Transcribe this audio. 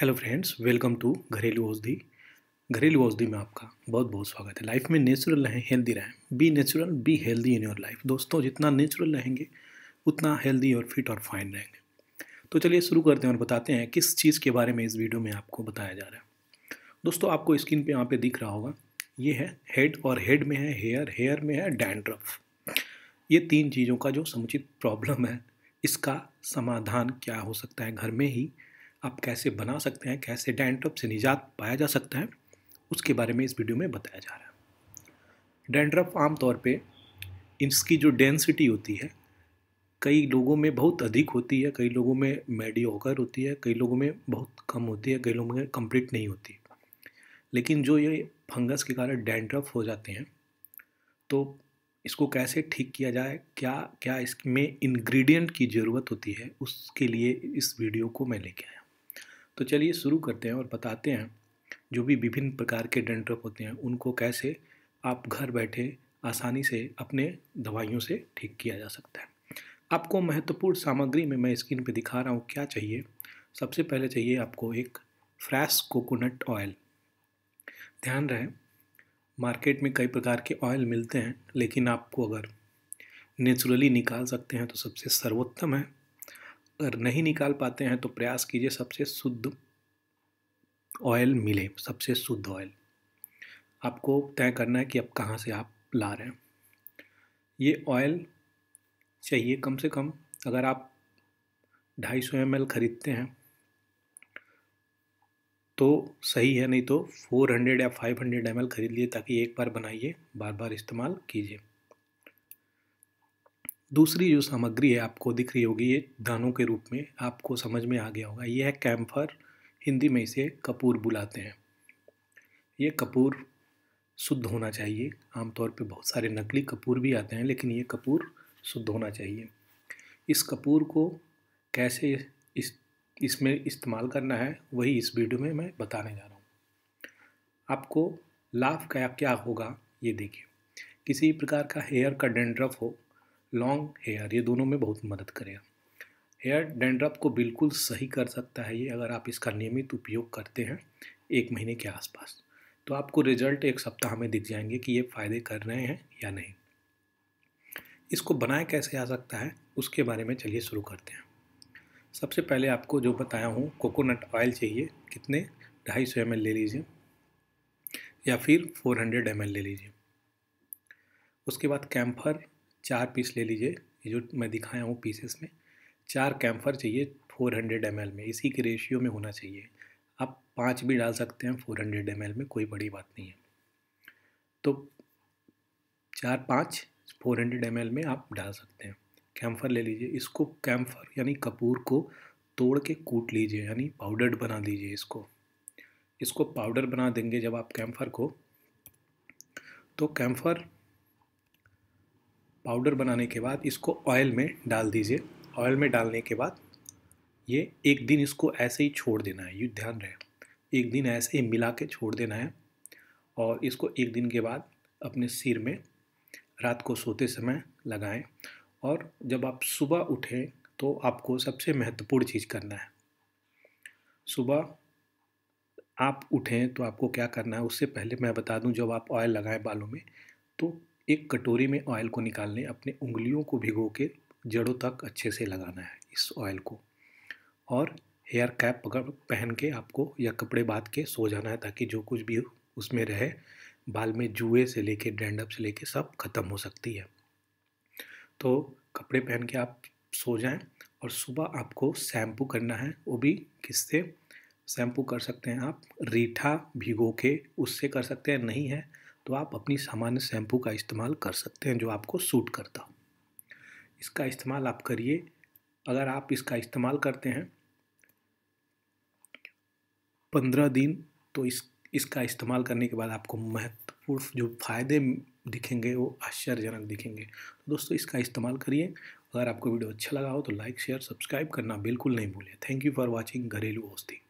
hello friends welcome to घरेलू औषधि घरेलू औषधि में आपका बहुत बहुत स्वागत है लाइफ में नेचुरल रहें हेल्दी रहें be natural be healthy in your life दोस्तों जितना नेचुरल रहेंगे उतना हेल्दी और फिट और फाइन रहेंगे तो चलिए शुरू करते हैं और बताते हैं किस चीज़ के बारे में इस वीडियो में आपको बताया जा रहा है दोस्तों आपको स्क्रीन पर यहाँ पर दिख रहा होगा ये है हेड और हेड में है हेयर हेयर में है डैंड्रफ ये तीन चीज़ों का जो समुचित प्रॉब्लम है इसका समाधान क्या हो सकता है घर में ही आप कैसे बना सकते हैं कैसे डैंड्रफ से निजात पाया जा सकता है उसके बारे में इस वीडियो में बताया जा रहा है डैंड्रफ आमतौर पर इसकी जो डेंसिटी होती है कई लोगों में बहुत अधिक होती है कई लोगों में मेडियोकर होती है कई लोगों में बहुत कम होती है कई लोगों में कंप्लीट नहीं होती लेकिन जो ये फंगस के कारण डैंड्रफ हो जाते हैं तो इसको कैसे ठीक किया जाए क्या क्या इसमें इंग्रेडिएंट की ज़रूरत होती है उसके लिए इस वीडियो को मैं लेके आया तो चलिए शुरू करते हैं और बताते हैं जो भी विभिन्न प्रकार के डेंड्रफ होते हैं उनको कैसे आप घर बैठे आसानी से अपने दवाइयों से ठीक किया जा सकता है आपको महत्वपूर्ण सामग्री में मैं स्क्रीन पे दिखा रहा हूँ क्या चाहिए सबसे पहले चाहिए आपको एक फ्रेश कोकोनट ऑयल ध्यान रहे मार्केट में कई प्रकार के ऑयल मिलते हैं लेकिन आपको अगर नेचुरली निकाल सकते हैं तो सबसे सर्वोत्तम है अगर नहीं निकाल पाते हैं तो प्रयास कीजिए सबसे शुद्ध ऑयल मिले सबसे शुद्ध ऑयल आपको तय करना है कि अब कहाँ से आप ला रहे हैं ये ऑयल चाहिए कम से कम अगर आप 250 सौ एम ख़रीदते हैं तो सही है नहीं तो 400 या 500 हंड्रेड ख़रीद लिए ताकि एक बार बनाइए बार बार इस्तेमाल कीजिए दूसरी जो सामग्री है आपको दिख रही होगी ये दानों के रूप में आपको समझ में आ गया होगा ये है कैम्फर हिंदी में इसे कपूर बुलाते हैं ये कपूर शुद्ध होना चाहिए आमतौर पे बहुत सारे नकली कपूर भी आते हैं लेकिन ये कपूर शुद्ध होना चाहिए इस कपूर को कैसे इस इसमें इस्तेमाल करना है वही इस वीडियो में मैं बताने जा रहा हूँ आपको लाभ क्या क्या होगा ये देखिए किसी प्रकार का हेयर का डेंड्रफ हो लॉन्ग हेयर ये दोनों में बहुत मदद करेगा हेयर डेंड्रप को बिल्कुल सही कर सकता है ये अगर आप इसका नियमित उपयोग करते हैं एक महीने के आसपास तो आपको रिजल्ट एक सप्ताह में दिख जाएंगे कि ये फ़ायदे कर रहे हैं या नहीं इसको बनाए कैसे आ सकता है उसके बारे में चलिए शुरू करते हैं सबसे पहले आपको जो बताया हूँ कोकोनट ऑयल चाहिए कितने ढाई सौ एम ले लीजिए या फिर फोर हंड्रेड एम ले लीजिए उसके बाद कैम्फर चार पीस ले लीजिए ये जो मैं दिखाया हूँ पीसेस में चार कैम्फर चाहिए फोर हंड्रेड एम में इसी के रेशियो में होना चाहिए आप पाँच भी डाल सकते हैं फोर हंड्रेड एम में कोई बड़ी बात नहीं है तो चार पाँच फोर हंड्रेड एम में आप डाल सकते हैं कैम्फर ले लीजिए इसको कैम्फर यानी कपूर को तोड़ के कूट लीजिए यानी पाउडर्ड बना दीजिए इसको इसको पाउडर बना देंगे जब आप कैम्फर को तो कैम्फर पाउडर बनाने के बाद इसको ऑयल में डाल दीजिए ऑयल में डालने के बाद ये एक दिन इसको ऐसे ही छोड़ देना है ये ध्यान रहे एक दिन ऐसे ही मिला के छोड़ देना है और इसको एक दिन के बाद अपने सिर में रात को सोते समय लगाएं और जब आप सुबह उठें तो आपको सबसे महत्वपूर्ण चीज़ करना है सुबह आप उठें तो आपको क्या करना है उससे पहले मैं बता दूं जब आप ऑयल लगाएं बालों में तो एक कटोरी में ऑयल को निकाल लें अपने उंगलियों को भिगो के जड़ों तक अच्छे से लगाना है इस ऑयल को और हेयर कैप पकड़ पहन के आपको या कपड़े बांध के सो जाना है ताकि जो कुछ भी उसमें रहे बाल में जुए से लेके डैंडअप से लेके सब ख़त्म हो सकती है तो कपड़े पहन के आप सो जाएं और सुबह आपको शैम्पू करना है वो भी किससे शैम्पू कर सकते हैं आप रीठा भिगो के उससे कर सकते हैं नहीं है तो आप अपनी सामान्य शैम्पू का इस्तेमाल कर सकते हैं जो आपको सूट करता हो इसका इस्तेमाल आप करिए अगर आप इसका इस्तेमाल करते हैं पंद्रह दिन तो इस इसका इस्तेमाल करने के बाद आपको महत्वपूर्ण जो फायदे दिखेंगे वो आश्चर्यजनक दिखेंगे तो दोस्तों इसका इस्तेमाल करिए अगर आपको वीडियो अच्छा लगा हो तो लाइक शेयर सब्सक्राइब करना बिल्कुल नहीं भूलें थैंक यू फॉर वॉचिंग घरेलू औषधि